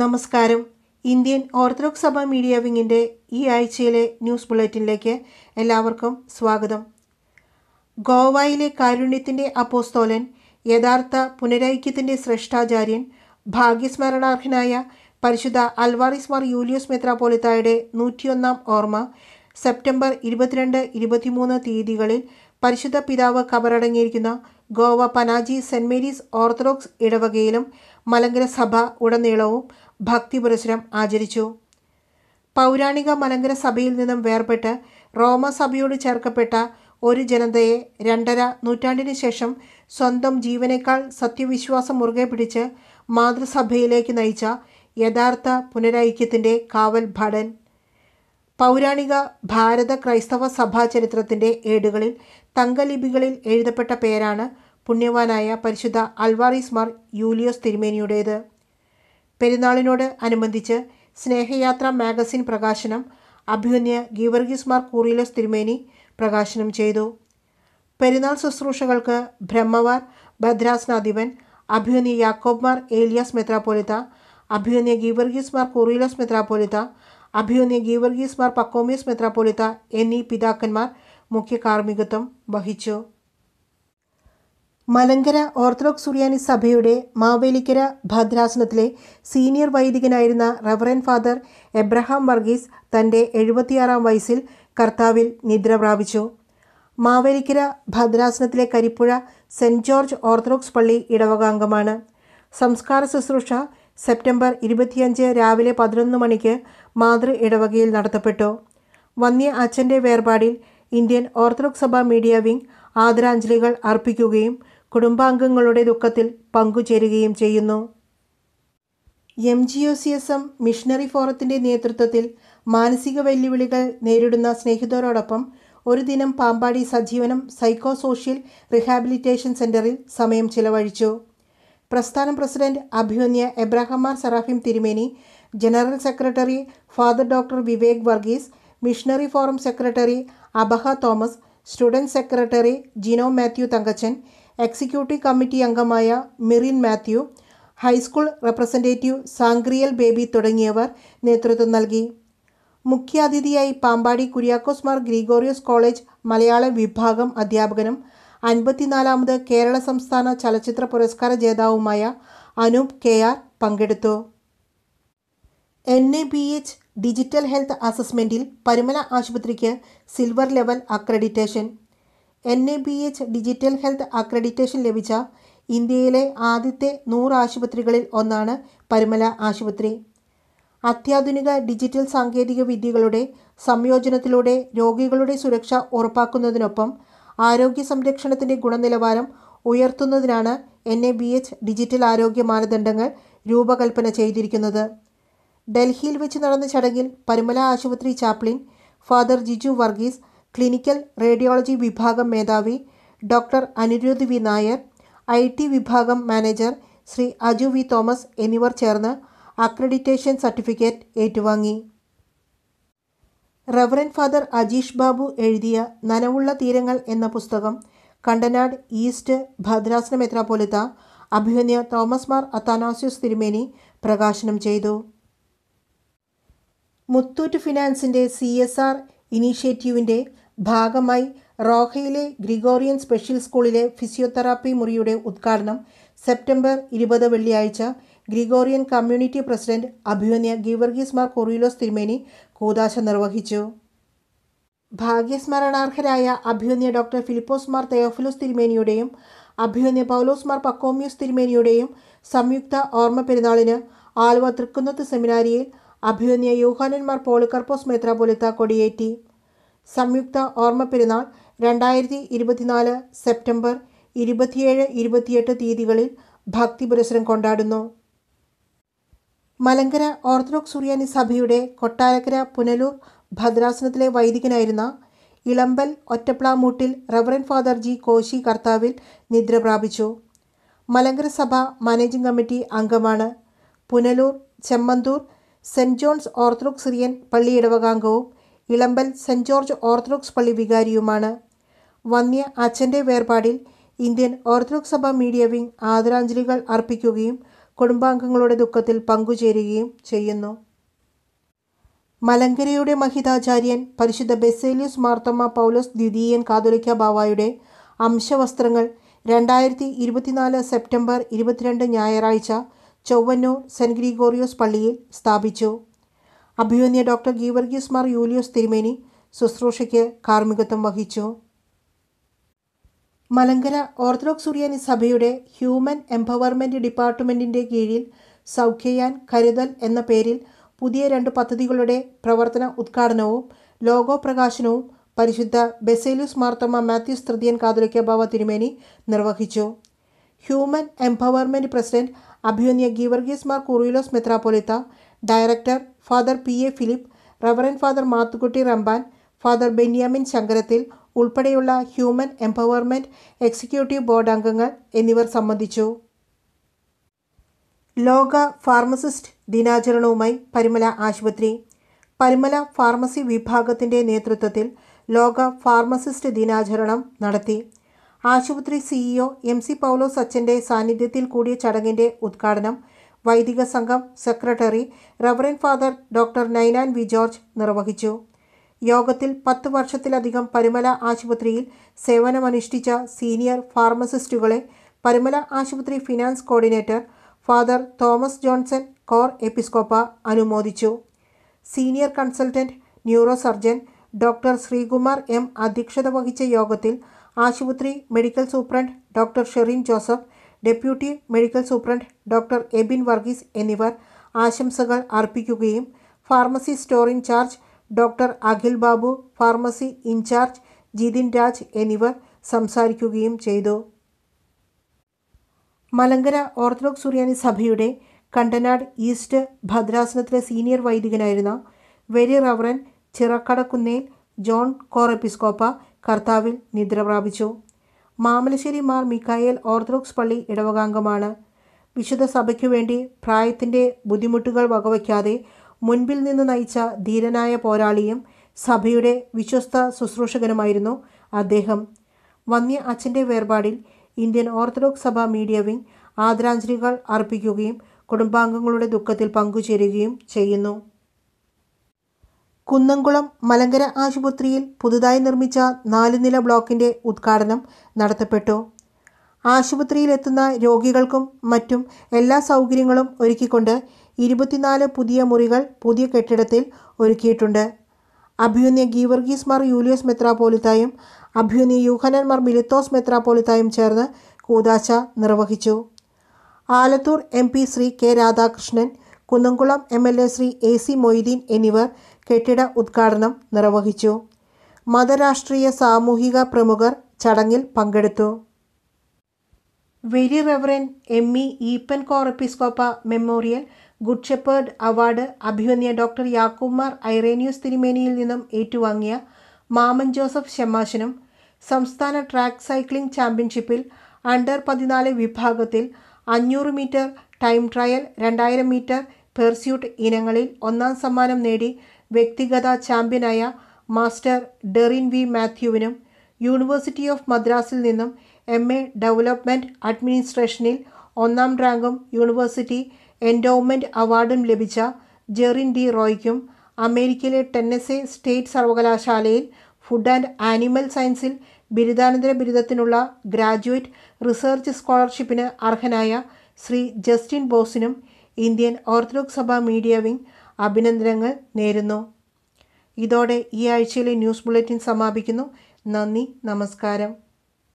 നമസ്കാരം Indian orthodox സഭ media വിങ്ങിൻ്റെ ഈ ആഴ്ചയിലെ ന്യൂസ് ബുള്ളറ്റിനിലേക്ക് എല്ലാവർക്കും സ്വാഗതം ഗോവയിലെ കാരുണ്യത്തിൻ്റെ അപ്പോസ്തോലൻ യഥാർത്ഥ പുനരൈക്യത്തിൻ്റെ ശ്രേഷ്ഠാചാര്യൻ ഭാഗ്യസ്മരണാർഹനായ പരിശുദ്ധ അൽവാറിസ് മാർ യൂലിയോസ് മെത്രാപോലിത്തായുടെ നൂറ്റിയൊന്നാം ഓർമ്മ സെപ്റ്റംബർ ഇരുപത്തിരണ്ട് ഇരുപത്തിമൂന്ന് തീയതികളിൽ പരിശുദ്ധ പിതാവ് കബറടങ്ങിയിരിക്കുന്ന Goa Panaji saint Mary's Orthodox ഇടവകയിലും മലങ്കര സഭ ഉടനീളവും ഭക്തി ആചരിച്ചു പൗരാണിക മലങ്കര സഭയിൽ നിന്നും വേർപെട്ട് റോമസഭയോട് ചേർക്കപ്പെട്ട ഒരു ജനതയെ രണ്ടര നൂറ്റാണ്ടിന് ശേഷം സ്വന്തം ജീവനേക്കാൾ സത്യവിശ്വാസം മുറുകെ പിടിച്ച് മാതൃസഭയിലേക്ക് നയിച്ച യഥാർത്ഥ പുനരൈക്യത്തിൻ്റെ കാവൽ ഭടൻ പൗരാണിക ഭാരത ക്രൈസ്തവ സഭാ ചരിത്രത്തിൻ്റെ ഏടുകളിൽ തങ്കലിപികളിൽ എഴുതപ്പെട്ട പേരാണ് പുണ്യവാനായ പരിശുദ്ധ അൽവാറിസ്മാർ യൂലിയോസ് തിരുമേനിയുടേത് പെരുന്നാളിനോട് അനുബന്ധിച്ച് സ്നേഹയാത്ര മാഗസിൻ പ്രകാശനം അഭ്യുന്യ ഗീവർഗീസ് മാർ കൂറിയലസ് തിരുമേനി പ്രകാശനം ചെയ്തു പെരുന്നാൾ ശുശ്രൂഷകൾക്ക് ബ്രഹ്മവാർ ഭദ്രാസനാധിപൻ അഭ്യുന്യ യാക്കോബ് മാർ ഏലിയാസ് മെത്രാപോലിത്ത അഭ്യുന്യ ഗീവർഗീസ് മാർ കൂറിയലസ് മെത്രാപോലിത്ത അഭ്യുന്യ ഗീവർഗീസ് മാർ പക്കോമിയസ് മെത്രാപോലിത്ത എന്നീ പിതാക്കന്മാർ മുഖ്യ കാർമ്മികത്വം വഹിച്ചു മലങ്കര ഓർത്തഡോക്സ് സുറിയാനി സഭയുടെ മാവേലിക്കര ഭദ്രാസനത്തിലെ സീനിയർ വൈദികനായിരുന്ന റവറൻ ഫാദർ എബ്രഹാം വർഗീസ് തൻ്റെ എഴുപത്തിയാറാം വയസ്സിൽ കർത്താവിൽ നിദ്ര പ്രാപിച്ചു മാവേലിക്കര ഭദ്രാസനത്തിലെ കരിപ്പുഴ സെൻറ്റ് ജോർജ് ഓർത്തഡോക്സ് പള്ളി ഇടവകാംഗമാണ് സംസ്കാര ശുശ്രൂഷ സെപ്റ്റംബർ ഇരുപത്തിയഞ്ച് രാവിലെ പതിനൊന്ന് മണിക്ക് മാതൃ ഇടവകയിൽ നടത്തപ്പെട്ടു വന്യ അച്ഛൻ്റെ വേർപാടിൽ ഇന്ത്യൻ ഓർത്തഡോക്സ് സഭ മീഡിയ വിംഗ് ആദരാഞ്ജലികൾ അർപ്പിക്കുകയും കുടുംബാംഗങ്ങളുടെ ദുഃഖത്തിൽ പങ്കുചേരുകയും ചെയ്യുന്നു M G O C S M missionary ഫോറത്തിൻ്റെ നേതൃത്വത്തിൽ മാനസിക വെല്ലുവിളികൾ നേരിടുന്ന സ്നേഹിതരോടൊപ്പം ഒരു ദിനം Pampady Sajeevanam psycho social rehabilitation സെൻ്ററിൽ സമയം ചിലവഴിച്ചു പ്രസ്ഥാനം പ്രസിഡന്റ് അഭിമന്യ എബ്രാഹമാർ സറാഫിം തിരുമേനി general secretary father doctor Vivek Varghese missionary forum secretary അബഹ Thomas student secretary Jino Mathew Thankachan executive committee അംഗമായ മിറിൻ മാത്യു ഹൈസ്കൂൾ റെപ്രസെൻറ്റേറ്റീവ് സാംഗ്രിയൽ ബേബി തുടങ്ങിയവർ നേതൃത്വം നൽകി മുഖ്യാതിഥിയായി പാമ്പാടി കുര്യാക്കോസ് മാർ ഗ്രിഗോറിയസ് കോളേജ് മലയാള വിഭാഗം അധ്യാപകനും അൻപത്തിനാലാമത് കേരള സംസ്ഥാന ചലച്ചിത്ര പുരസ്കാര ജേതാവുമായ അനൂപ് കെ ആർ പങ്കെടുത്തു N A B H digital health അസസ്മെൻറ്റിൽ പരുമല ആശുപത്രിക്ക് silver level accreditation N A B H digital health accreditation ലഭിച്ച ഇന്ത്യയിലെ ആദ്യത്തെ നൂറ് ആശുപത്രികളിൽ ഒന്നാണ് പരുമല ആശുപത്രി അത്യാധുനിക ഡിജിറ്റൽ സാങ്കേതിക വിദ്യകളുടെ സംയോജനത്തിലൂടെ രോഗികളുടെ സുരക്ഷ ഉറപ്പാക്കുന്നതിനൊപ്പം ആരോഗ്യ സംരക്ഷണത്തിൻ്റെ ഗുണനിലവാരം ഉയർത്തുന്നതിനാണ് N A B H digital ആരോഗ്യ മാനദണ്ഡങ്ങൾ രൂപകൽപ്പന ചെയ്തിരിക്കുന്നത് ഡൽഹിയിൽ വെച്ച് നടന്ന ചടങ്ങിൽ പരുമല ആശുപത്രി chaplain father Jiju Varghese clinical radiology വിഭാഗം മേധാവി doctor Anirudh V Nair I T വിഭാഗം manager Shri Aju V Thomas എന്നിവർ ചേർന്ന് അക്രഡിറ്റേഷൻ സർട്ടിഫിക്കറ്റ് ഏറ്റുവാങ്ങി റവറൻ ഫാദർ അജീഷ് ബാബു എഴുതിയ നനവുള്ള തീരങ്ങൾ എന്ന പുസ്തകം കണ്ടനാട് ഈസ്റ്റ് ഭദ്രാസന മെത്രാപോലിത്ത അഭിമന്യ തോമസ് മാർ അത്താനാസ്യൂസ് തിരുമേനി പ്രകാശനം ചെയ്തു മുത്തൂറ്റ് ഫിനാൻസിൻ്റെ സി എസ് ആർ ഇനീഷ്യേറ്റീവിൻ്റെ ഭാഗമായി റോഹയിലെ ഗ്രിഗോറിയൻ സ്പെഷ്യൽ സ്കൂളിലെ ഫിസിയോതെറാപ്പി മുറിയുടെ ഉദ്ഘാടനം സെപ്റ്റംബർ ഇരുപത് വെള്ളിയാഴ്ച ഗ്രിഗോറിയൻ കമ്മ്യൂണിറ്റി പ്രസിഡന്റ് അഭിമന്യ ഗീവർഗീസ് മാർ കൊറിയിലോസ് തിരുമേനി കൂതാശ നിർവഹിച്ചു ഭാഗ്യസ്മരണാർഹരായ അഭിമന്യ ഡോക്ടർ ഫിലിപ്പോസ് മാർ തെയോഫിലോസ് തിരുമേനിയുടെയും അഭിമന്യ പൗലോസ് മാർ പക്കോമിയോസ് തിരുമേനിയുടെയും സംയുക്ത ഓർമ്മ പെരുന്നാളിന് ആലുവ തൃക്കുന്നത്ത് സെമിനാരിയിൽ അഭിമന്യ യൂഹാനന്മാർ പോളിക്കർപ്പോസ് മെത്രാപൊലിത്ത കൊടിയേറ്റി സംയുക്ത ഓർമ്മ പെരുന്നാൾ രണ്ടായിരത്തി ഇരുപത്തിനാല് സെപ്റ്റംബർ ഇരുപത്തിയേഴ് ഇരുപത്തിയെട്ട് തീയതികളിൽ ഭക്തി പുരസരം കൊണ്ടാടുന്നു മലങ്കര ഓർത്തഡോക്സ് സുറിയാനി സഭയുടെ കൊട്ടാരക്കര പുനലൂർ ഭദ്രാസനത്തിലെ വൈദികനായിരുന്ന Elampal Ottaplamoottil reverend father G Koshy കർത്താവിൽ നിദ്ര പ്രാപിച്ചു മലങ്കര സഭ മാനേജിംഗ് കമ്മിറ്റി അംഗമാണ് Punalur Chemmanthoor saint John's Orthodox Syrian പള്ളി ഇടവകാംഗവും ഇളമ്പൽ സെൻറ് ജോർജ് ഓർത്തഡോക്സ് പള്ളി വികാരിയുമാണ് വന്യ അച്ഛൻ്റെ വേർപാടിൽ ഇന്ത്യൻ ഓർത്തഡോക്സ് സഭ മീഡിയ വിംഗ് ആദരാഞ്ജലികൾ അർപ്പിക്കുകയും കുടുംബാംഗങ്ങളുടെ ദുഃഖത്തിൽ പങ്കുചേരുകയും ചെയ്യുന്നു മലങ്കരയുടെ മഹിതാചാര്യൻ പരിശുദ്ധ ബെസേലിയസ് മാർത്തമ്മ പൗലോസ് ദ്വിതീയൻ കാതോലിക്ക ബാവായുടെ അംശവസ്ത്രങ്ങൾ രണ്ടായിരത്തി ഇരുപത്തിനാല് സെപ്റ്റംബർ ഇരുപത്തിരണ്ട് ഞായറാഴ്ച ചൊവ്വന്നൂർ സെൻറ്റ് ഗ്രിഗോറിയോസ് പള്ളിയിൽ സ്ഥാപിച്ചു അഭിമന്യ ഡോക്ടർ ഗീവർഗീസ് മാർ യൂലിയോസ് തിരുമേനി ശുശ്രൂഷയ്ക്ക് കാർമ്മികത്വം വഹിച്ചു മലങ്കര ഓർത്തഡോക്സ് സുറിയാനി സഭയുടെ ഹ്യൂമൻ എംപവർമെൻറ്റ് ഡിപ്പാർട്ട്മെൻറ്റിൻ്റെ കീഴിൽ സൗഖ്യയാൻ കരുതൽ എന്ന പേരിൽ പുതിയ രണ്ട് പദ്ധതികളുടെ പ്രവർത്തന ഉദ്ഘാടനവും ലോഗോ പ്രകാശനവും പരിശുദ്ധ ബെസേലൂസ് മാർത്തമ്മ മാത്യൂസ് തൃതീയൻ കാതലിക്ക ബാവ തിരുമേനി നിർവഹിച്ചു ഹ്യൂമൻ എംപവർമെൻറ്റ് പ്രസിഡന്റ് അഭിമന്യ ഗീവർഗീസ് മാർ കുറുയിലോസ് മെത്രാപൊലിത്ത director father P A Philip reverend father Mathukutty Ramban father Benyamin Sankarathil ഉൾപ്പെടെയുള്ള ഹ്യൂമൻ എംപവർമെൻറ്റ് എക്സിക്യൂട്ടീവ് ബോർഡ് അംഗങ്ങൾ എന്നിവർ സംബന്ധിച്ചു ലോക ഫാർമസിസ്റ്റ് ദിനാചരണവുമായി പരിമല ആശുപത്രി പരിമല ഫാർമസി വിഭാഗത്തിൻ്റെ നേതൃത്വത്തിൽ ലോക ഫാർമസിസ്റ്റ് ദിനാചരണം നടത്തി ആശുപത്രി സിഇഒ എം സി പൗലോസ് അച്ഛൻ്റെ സാന്നിധ്യത്തിൽ കൂടിയ ചടങ്ങിൻ്റെ ഉദ്ഘാടനം വൈദിക സംഘം secretary reverend father doctor Ninan V George നിർവഹിച്ചു യോഗത്തിൽ പത്ത് വർഷത്തിലധികം പരുമല ആശുപത്രിയിൽ സേവനമനുഷ്ഠിച്ച സീനിയർ ഫാർമസിസ്റ്റുകളെ പരുമല ആശുപത്രി finance coordinator father Thomas Johnson Cor Episcopa അനുമോദിച്ചു senior consultant neuro surgeon doctor Sreekumar M അധ്യക്ഷത വഹിച്ച യോഗത്തിൽ ആശുപത്രി medical superintendent doctor Sherin Joseph deputy medical superintendent doctor Ebin Varghese എന്നിവർ ആശംസകൾ അർപ്പിക്കുകയും pharmacy store in charge doctor Akhil Babu pharmacy in charge Jithin Raj എന്നിവർ സംസാരിക്കുകയും ചെയ്തു മലങ്കര ഓർത്തഡോക്സ് സുറിയാനി സഭയുടെ കണ്ടനാട് ഈസ്റ്റ് ഭദ്രാസനത്തിലെ സീനിയർ വൈദികനായിരുന്ന വെരി റവറൻ ചിറക്കടക്കുന്നേൽ ജോൺ കോറെപ്പിസ്കോപ്പ കർത്താവിൽ നിദ്ര പ്രാപിച്ചു മാമലശ്ശേരി മാർ മിക്കായേൽ ഓർത്തഡോക്സ് പള്ളി ഇടവകാംഗമാണ് വിശുദ്ധ സഭയ്ക്കു വേണ്ടി പ്രായത്തിൻ്റെ ബുദ്ധിമുട്ടുകൾ വകവയ്ക്കാതെ മുൻപിൽ നിന്ന് നയിച്ച ധീരനായ പോരാളിയും സഭയുടെ വിശ്വസ്ത ശുശ്രൂഷകനുമായിരുന്നു അദ്ദേഹം വന്യ അച്ഛൻ്റെ വേർപാടിൽ ഇന്ത്യൻ ഓർത്തഡോക്സ് സഭ മീഡിയ വിംഗ് ആദരാഞ്ജലികൾ അർപ്പിക്കുകയും കുടുംബാംഗങ്ങളുടെ ദുഃഖത്തിൽ പങ്കുചേരുകയും ചെയ്യുന്നു കുന്നംകുളം മലങ്കര ആശുപത്രിയിൽ പുതുതായി നിർമ്മിച്ച നാലുനില നില ബ്ലോക്കിൻ്റെ ഉദ്ഘാടനം നടത്തപ്പെട്ടു ആശുപത്രിയിലെത്തുന്ന രോഗികൾക്കും മറ്റും എല്ലാ സൗകര്യങ്ങളും ഒരുക്കിക്കൊണ്ട് ഇരുപത്തിനാല് പുതിയ മുറികൾ പുതിയ കെട്ടിടത്തിൽ ഒരുക്കിയിട്ടുണ്ട് അഭ്യുന്യ ഗീവർഗീസ് മാർ യൂലിയോസ് മെത്രാപോലിത്തായും അഭ്യുന്യ യൂഹനൻ മാർ മിലിത്തോസ് മെത്രാപോലിത്തായും ചേർന്ന് കൂതാശ നിർവഹിച്ചു Alathur M P Shri K Radhakrishnan Kunnamkulam M L A Shri A C Moideen എന്നിവർ കെട്ടിട ഉദ്ഘാടനം നിർവഹിച്ചു മതരാഷ്ട്രീയ സാമൂഹിക പ്രമുഖർ ചടങ്ങിൽ പങ്കെടുത്തു very reverend M E Eapen Corepiscopa memorial good shepherd award അഭിമന്യ ഡോക്ടർ യാക്കുമാർ ഐറേനിയസ് തിരുമേനിയിൽ നിന്നും ഏറ്റുവാങ്ങിയ മാമൻ ജോസഫ് ശമാശനും സംസ്ഥാന ട്രാക്ക് സൈക്ലിംഗ് ചാമ്പ്യൻഷിപ്പിൽ അണ്ടർ പതിനാല് വിഭാഗത്തിൽ അഞ്ഞൂറ് മീറ്റർ ടൈം ട്രയൽ രണ്ടായിരം മീറ്റർ പെർസ്യൂട്ട് ഇനങ്ങളിൽ ഒന്നാം സമ്മാനം നേടി വ്യക്തിഗത ചാമ്പ്യനായ മാസ്റ്റർ ഡെറിൻ വി മാത്യുവിനും യൂണിവേഴ്സിറ്റി ഓഫ് മദ്രാസിൽ നിന്നും എം എ ഡെവലപ്മെൻറ്റ് അഡ്മിനിസ്ട്രേഷനിൽ ഒന്നാം റാങ്കും യൂണിവേഴ്സിറ്റി എൻഡോവ്മെൻറ്റ് അവാർഡും ലഭിച്ച ജെറിൻ ഡി റോയ്ക്കും അമേരിക്കയിലെ ടെന്നസെ സ്റ്റേറ്റ് സർവകലാശാലയിൽ ഫുഡ് ആൻഡ് ആനിമൽ സയൻസിൽ ബിരുദാനന്തര ബിരുദത്തിനുള്ള ഗ്രാജുവേറ്റ് റിസർച്ച് സ്കോളർഷിപ്പിന് അർഹനായ ശ്രീ ജസ്റ്റിൻ ബോസിനും ഇന്ത്യൻ ഓർത്തഡോക്സ് സഭ മീഡിയ വിംഗ് അഭിനന്ദനങ്ങൾ നേരുന്നു ഇതോടെ ഈ ആഴ്ചയിലെ ന്യൂസ് ബുള്ളറ്റിൻ സമാപിക്കുന്നു നന്ദി നമസ്കാരം